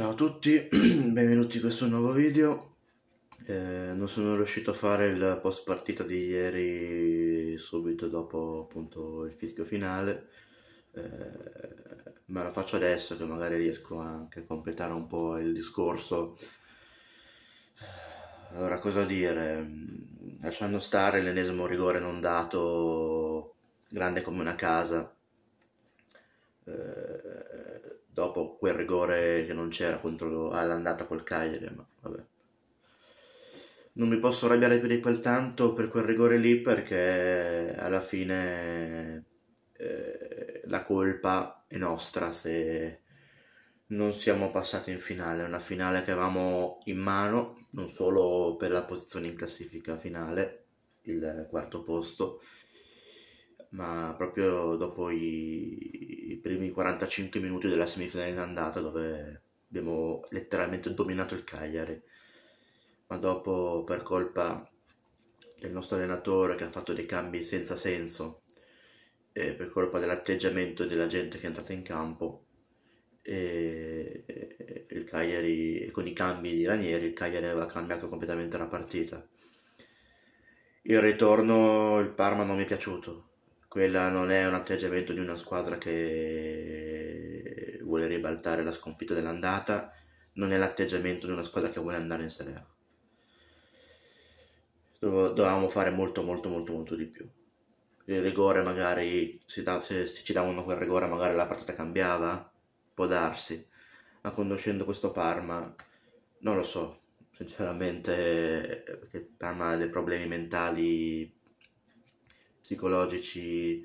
Ciao a tutti, benvenuti in questo nuovo video. Eh, non sono riuscito a fare il post partita di ieri subito dopo appunto il fischio finale, eh, ma la faccio adesso che magari riesco anche a completare un po' il discorso. Allora, cosa dire? Lasciando stare l'ennesimo rigore non dato, grande come una casa. Eh, dopo quel rigore che non c'era contro, all'andata col Cagliari, ma vabbè. Non mi posso arrabbiare più di quel tanto per quel rigore lì perché alla fine eh, la colpa è nostra se non siamo passati in finale, una finale che avevamo in mano, non solo per la posizione in classifica finale, il quarto posto, ma proprio dopo i, i primi 45 minuti della semifinale in andata dove abbiamo letteralmente dominato il Cagliari, ma dopo per colpa del nostro allenatore che ha fatto dei cambi senza senso, eh, per colpa dell'atteggiamento della gente che è entrata in campo, eh, il Cagliari, con i cambi di Ranieri, il Cagliari aveva cambiato completamente la partita. Il ritorno, il Parma non mi è piaciuto, quella non è un atteggiamento di una squadra che vuole ribaltare la sconfitta dell'andata, non è l'atteggiamento di una squadra che vuole andare in Serie A. Dovevamo fare molto, molto, molto, molto di più. Il rigore magari, se, ci davano quel rigore magari la partita cambiava, può darsi, ma conoscendo questo Parma, non lo so, sinceramente, perché Parma ha dei problemi mentali psicologici,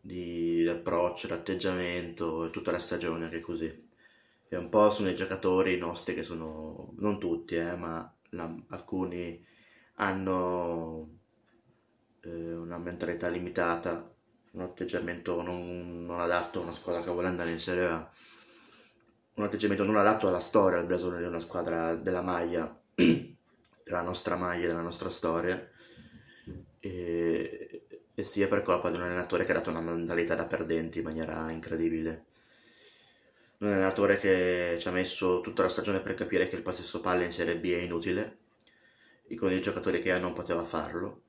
di approccio, di atteggiamento, è tutta la stagione anche così. E un po' sono i giocatori nostri che sono, non tutti, eh, ma la, alcuni hanno eh, una mentalità limitata, un atteggiamento non, non, adatto a una squadra che vuole andare in Serie A, un atteggiamento non adatto alla storia, al blasone di una squadra della maglia, della nostra maglia, della nostra storia. E, e sia per colpa di un allenatore che ha dato una mentalità da perdenti in maniera incredibile. Un allenatore che ci ha messo tutta la stagione per capire che il possesso palle in Serie B è inutile, e con i giocatori che ha non poteva farlo.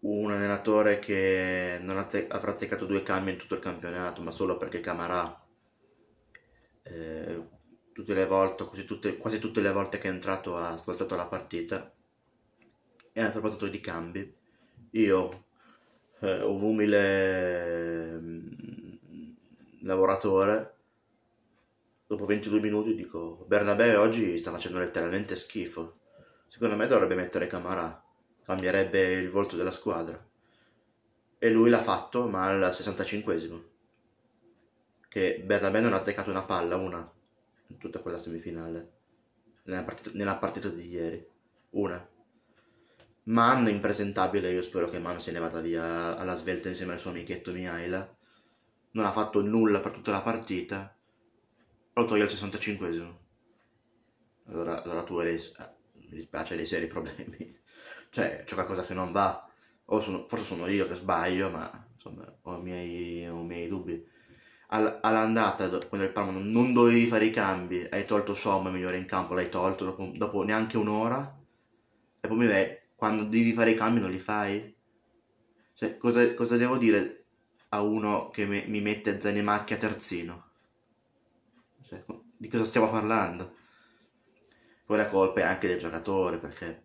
Un allenatore che non ha, ha frazzicato due cambi in tutto il campionato, ma solo perché Camarà eh, tutte le volte, quasi tutte, quasi tutte le volte che è entrato ha svoltato la partita. E ha proposto di cambi io, eh, un umile mm, lavoratore, dopo 22 minuti dico Bernabé oggi sta facendo letteralmente schifo. Secondo me dovrebbe mettere Camarà, cambierebbe il volto della squadra. E lui l'ha fatto, ma al 65esimo. Che Bernabé non ha azzeccato una palla, una, in tutta quella semifinale, nella partita, nella partita di ieri. Una. Man impresentabile, io spero che Man sia levata via alla svelta insieme al suo amichetto Miaila. Non ha fatto nulla per tutta la partita. Lo toglie al 65esimo. Allora, allora tu eri... eh, mi dispiace, dei seri problemi. cioè, c'è qualcosa che non va. O sono, forse sono io che sbaglio, ma insomma, ho i miei, ho i miei dubbi. All, all'andata, quando il Parma non dovevi fare i cambi, hai tolto Somma, migliore in campo, l'hai tolto dopo, dopo neanche un'ora. E poi mi vedi quando devi fare i cambi non li fai? Cioè, cosa, cosa devo dire a uno che me, mi mette Zanemacchi a terzino? Cioè, di cosa stiamo parlando? Poi la colpa è anche del giocatore, perché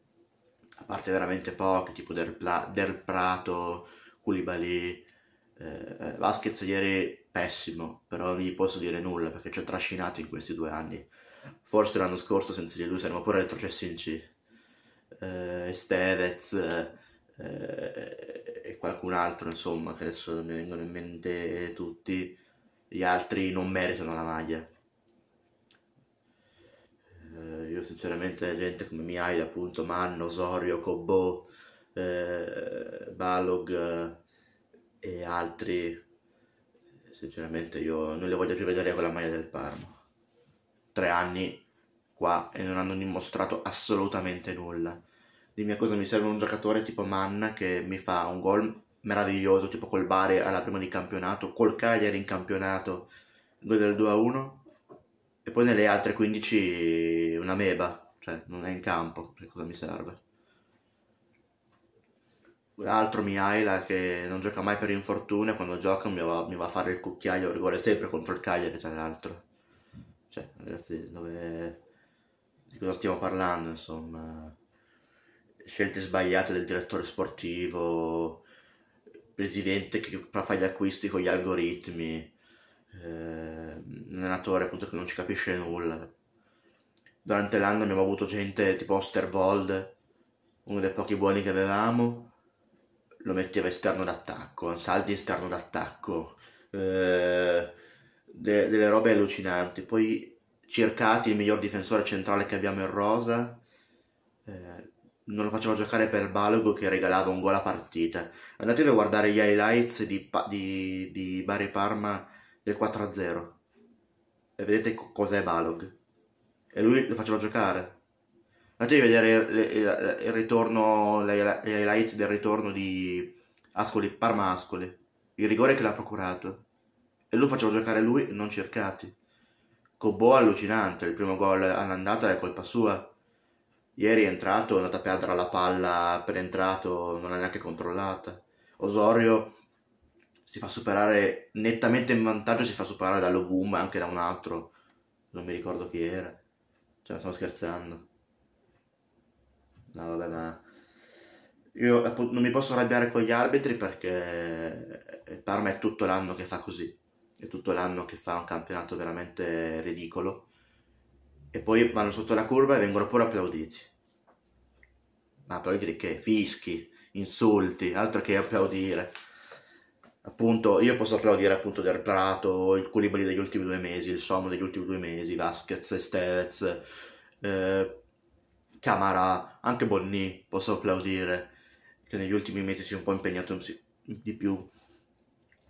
a parte veramente pochi, tipo Del, Pla, del Prato, Culibali, eh, eh, Vasquez ieri pessimo, però non gli posso dire nulla perché ci ha trascinato in questi due anni. Forse l'anno scorso senza di lui saremmo pure retrocessi in C eh, eh, e qualcun altro, insomma, che adesso mi vengono in mente tutti, gli altri non meritano la maglia. Eh, io sinceramente gente come Miai, appunto, Manno, Osorio, Cobbo, eh, Balog eh, e altri, sinceramente io non le voglio più vedere con la maglia del Parma. Tre anni qua e non hanno dimostrato assolutamente nulla. Dimmi a cosa mi serve un giocatore tipo Manna che mi fa un gol meraviglioso, tipo col Bari alla prima di campionato, col Cagliari in campionato, 2 del 2 a 1, e poi nelle altre 15 una meba, cioè non è in campo, che cosa mi serve. L'altro Miaila che non gioca mai per infortunio, quando gioca mi va, mi va a fare il cucchiaio, rigore sempre contro il Cagliari tra l'altro. Cioè, ragazzi, dove di cosa stiamo parlando, insomma, scelte sbagliate del direttore sportivo, presidente che fa gli acquisti con gli algoritmi, eh, un allenatore appunto che non ci capisce nulla. Durante l'anno abbiamo avuto gente tipo Osterwald, uno dei pochi buoni che avevamo, lo metteva esterno d'attacco, saldi esterno d'attacco, eh, de- delle robe allucinanti. Poi Cercati, il miglior difensore centrale che abbiamo in rosa, eh, non lo faceva giocare per Balogo che regalava un gol a partita. Andatevi a guardare gli highlights di, di, di Bari Parma del 4-0 e vedete cos'è Balog. E lui lo faceva giocare. Andatevi a vedere il, il, il ritorno, le, highlights del ritorno di Ascoli, Parma Ascoli, il rigore che l'ha procurato. E lui faceva giocare lui, non cercati. Cobò allucinante, il primo gol all'andata è colpa sua. Ieri è entrato, è andato a perdere la palla per entrato, non l'ha neanche controllata. Osorio si fa superare nettamente in vantaggio, si fa superare da Logum anche da un altro, non mi ricordo chi era. Cioè, stiamo scherzando. No, vabbè, ma io non mi posso arrabbiare con gli arbitri perché il Parma è tutto l'anno che fa così è tutto l'anno che fa un campionato veramente ridicolo, e poi vanno sotto la curva e vengono pure applauditi. Ma applauditi che? Fischi, insulti, altro che applaudire. Appunto, io posso applaudire appunto Del Prato, il Culibri degli ultimi due mesi, il Somo degli ultimi due mesi, Vasquez, Estevez, eh, Camara, anche Bonni posso applaudire, che negli ultimi mesi si è un po' impegnato di più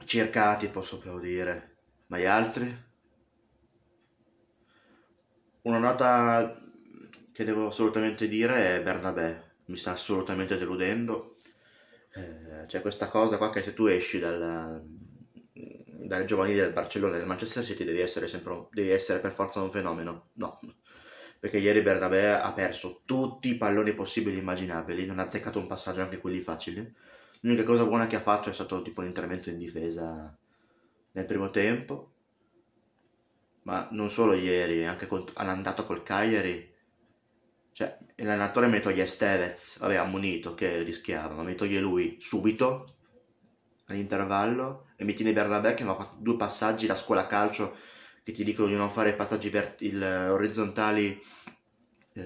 Cercati, posso applaudire. Ma gli altri? Una nota che devo assolutamente dire è Bernabé. Mi sta assolutamente deludendo. Eh, c'è questa cosa qua che se tu esci dalla, dalle giovanili del Barcellona e del Manchester City devi essere, sempre, devi essere per forza un fenomeno. No, perché ieri Bernabé ha perso tutti i palloni possibili e immaginabili, non ha azzeccato un passaggio anche quelli facili L'unica cosa buona che ha fatto è stato tipo un intervento in difesa nel primo tempo, ma non solo ieri, anche all'andata col Cagliari. Cioè, l'allenatore mi toglie Stevez, vabbè, ammonito che rischiava, ma mi toglie lui subito all'intervallo e mi tiene Bernabé che mi fa due passaggi da scuola calcio che ti dicono di non fare passaggi il, orizzontali eh,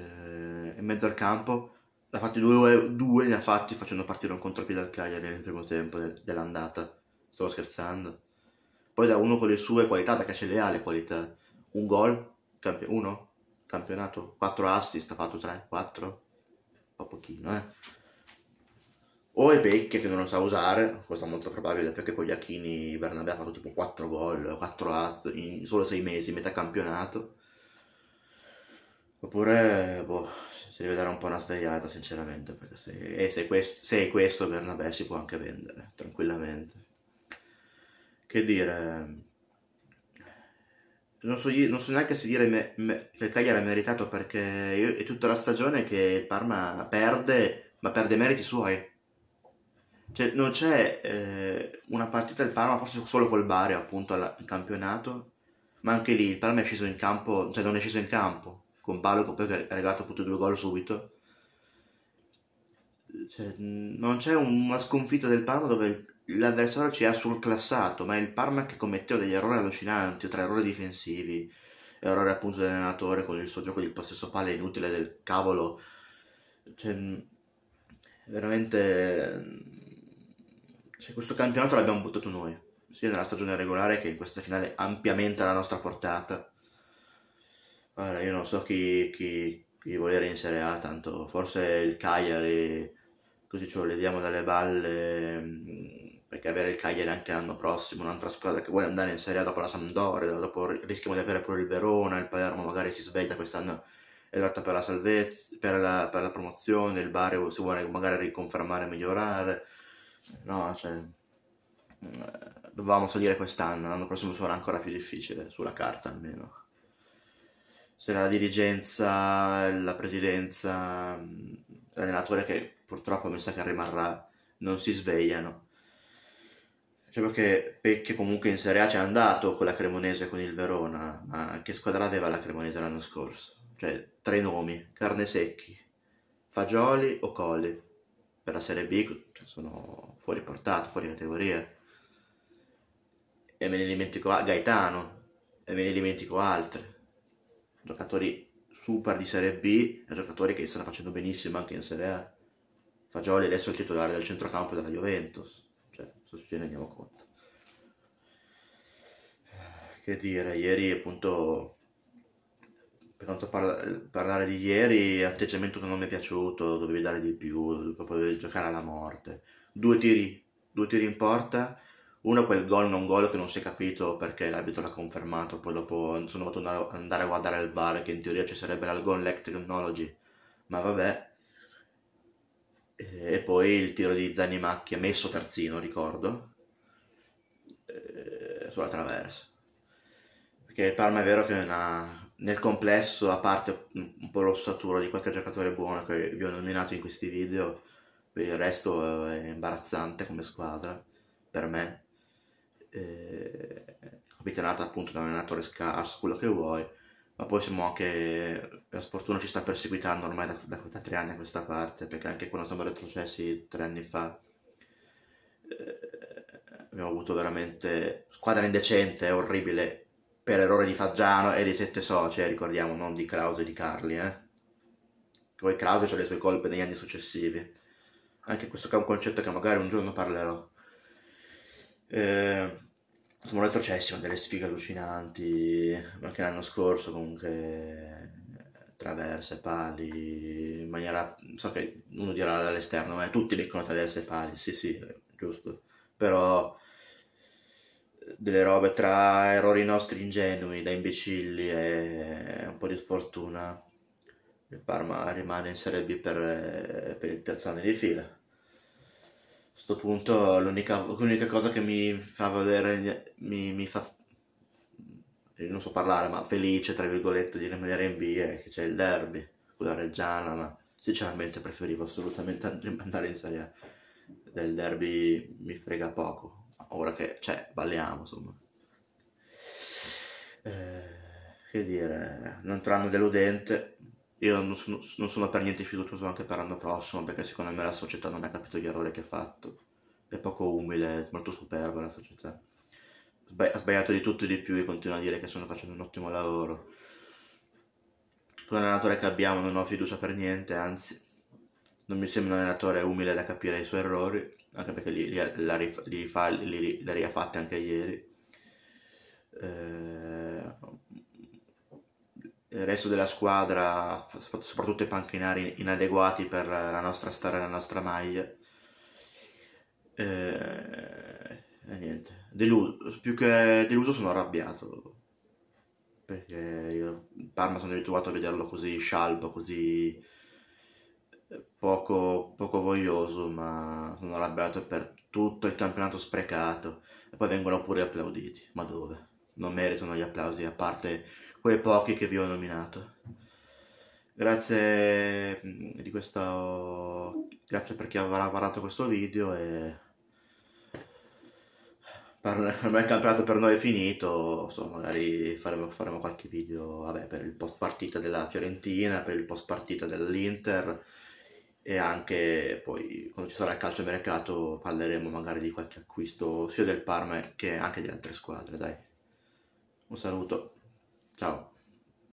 in mezzo al campo l'ha fatti due, due ne ha fatti facendo partire un contropiede al Cagliari nel primo tempo dell'andata. Stavo scherzando. Poi da uno con le sue qualità, perché ce le ha le qualità. Un gol, camp- uno, campionato, quattro assist, ha fatto tre, quattro, fa pochino, eh. O è Pecchia che non lo sa usare, cosa molto probabile, perché con gli Achini Bernabé ha fatto tipo quattro gol, quattro assist in solo sei mesi, metà campionato Oppure, boh, si deve dare un po' una svegliata, sinceramente, perché se, e se, questo, se è questo Bernabé si può anche vendere, tranquillamente. Che dire... Ehm, non so, non so, neanche se dire me, me, che il Cagliari ha meritato perché io, è tutta la stagione che il Parma perde, ma perde meriti suoi. Cioè, non c'è eh, una partita del Parma, forse solo col Bari appunto al, campionato, ma anche lì il Parma è sceso in campo, cioè non è sceso in campo con Balogo poi che ha regalato appunto due gol subito. Cioè, non c'è una sconfitta del Parma dove l'avversario ci ha surclassato, ma è il Parma che commetteva degli errori allucinanti, tra errori difensivi, errori appunto dell'allenatore con il suo gioco di possesso palla inutile del cavolo. Cioè, veramente cioè, questo campionato l'abbiamo buttato noi, sia nella stagione regolare che in questa finale ampiamente alla nostra portata. Guarda, io non so chi, chi, chi volere in Serie A, tanto forse il Cagliari, così ce lo leviamo dalle balle, mm, perché avere il Cagliari anche l'anno prossimo, un'altra squadra che vuole andare in Serie A dopo la Sampdoria, dopo rischiamo di avere pure il Verona, il Palermo magari si sveglia quest'anno è lotta per la salvezza, per la, per la promozione, il Bari si vuole magari riconfermare e migliorare, no, cioè mm, dovevamo salire quest'anno, l'anno prossimo sarà ancora più difficile, sulla carta almeno se la dirigenza, la presidenza, l'allenatore che purtroppo mi sa che rimarrà, non si svegliano. Diciamo che Pecchio comunque in Serie A c'è andato con la Cremonese e con il Verona, ma che squadra aveva la Cremonese l'anno scorso? Cioè, tre nomi, carne secchi, Fagioli o Colli. Per la Serie B cioè, sono fuori portato, fuori categoria. E me ne dimentico Gaetano, e me ne dimentico altri giocatori super di Serie B e giocatori che stanno facendo benissimo anche in Serie A. Fagioli adesso è il titolare del centrocampo della Juventus, cioè, su ce ne andiamo conto. Che dire, ieri appunto, per quanto parla parlare di ieri, atteggiamento che non mi è piaciuto, dovevi dare di più, dovevi giocare alla morte. Due tiri, due tiri in porta, uno quel gol non gol che non si è capito perché l'arbitro l'ha confermato, poi dopo sono ad andare a guardare il VAR che in teoria ci sarebbe la Gol leg technology, ma vabbè. E poi il tiro di Zanni Macchia, messo terzino, ricordo, eh, sulla traversa. Perché il Parma è vero che una, nel complesso, a parte un po' l'ossatura di qualche giocatore buono che vi ho nominato in questi video, per il resto è imbarazzante come squadra, per me, eh, capitanata appunto da un allenatore scarso, quello che vuoi, ma poi siamo anche, la sfortuna ci sta perseguitando ormai da, da, da tre anni a questa parte, perché anche quando siamo retrocessi tre anni fa eh, abbiamo avuto veramente squadra indecente, orribile, per errore di Faggiano e dei sette soci, eh, ricordiamo, non di Krause e di Carli, eh. Poi Krause ha le sue colpe negli anni successivi. Anche questo è un concetto che magari un giorno parlerò. Eh, come ho detto, cioè, sono delle sfighe allucinanti, anche l'anno scorso comunque eh, traverse, pali, in maniera... so che uno dirà dall'esterno, ma eh, tutti dicono traverse, pali, sì sì, eh, giusto, però delle robe tra errori nostri ingenui, da imbecilli e un po' di sfortuna, il Parma rimane in Serie B per, per il terzo anno di fila questo punto l'unica, l'unica, cosa che mi fa vedere, mi, mi fa, eh, non so parlare, ma felice, tra virgolette, di rimanere in B è che c'è il derby, quella reggiana, ma sinceramente preferivo assolutamente andare in Serie A. Del derby mi frega poco, ora che, cioè, balliamo, insomma. Eh, che dire, non tranne deludente, io non sono, non sono per niente fiducioso anche per l'anno prossimo, perché secondo me la società non ha capito gli errori che ha fatto. È poco umile, è molto superba la società. Sba- ha sbagliato di tutto e di più e continua a dire che stanno facendo un ottimo lavoro. Con l'allenatore che abbiamo non ho fiducia per niente, anzi, non mi sembra un allenatore umile da capire i suoi errori, anche perché li, li, la, rif- li, fa, li, li, li ha fatti anche ieri. Eh il resto della squadra, soprattutto i panchinari inadeguati per la nostra storia e la nostra maglia. Eh, e, niente, deluso, più che deluso sono arrabbiato, perché io in Parma sono abituato a vederlo così scialbo, così poco, poco voglioso, ma sono arrabbiato per tutto il campionato sprecato. E poi vengono pure applauditi, ma dove? Non meritano gli applausi, a parte quei pochi che vi ho nominato. Grazie, mm, di questo, grazie per chi avrà guardato questo video e per, ormai il campionato per noi è finito, insomma, magari faremo, faremo qualche video vabbè, per il post partita della Fiorentina, per il post partita dell'Inter e anche poi quando ci sarà il calcio mercato parleremo magari di qualche acquisto sia del Parma che anche di altre squadre, dai. Un saluto. Chao.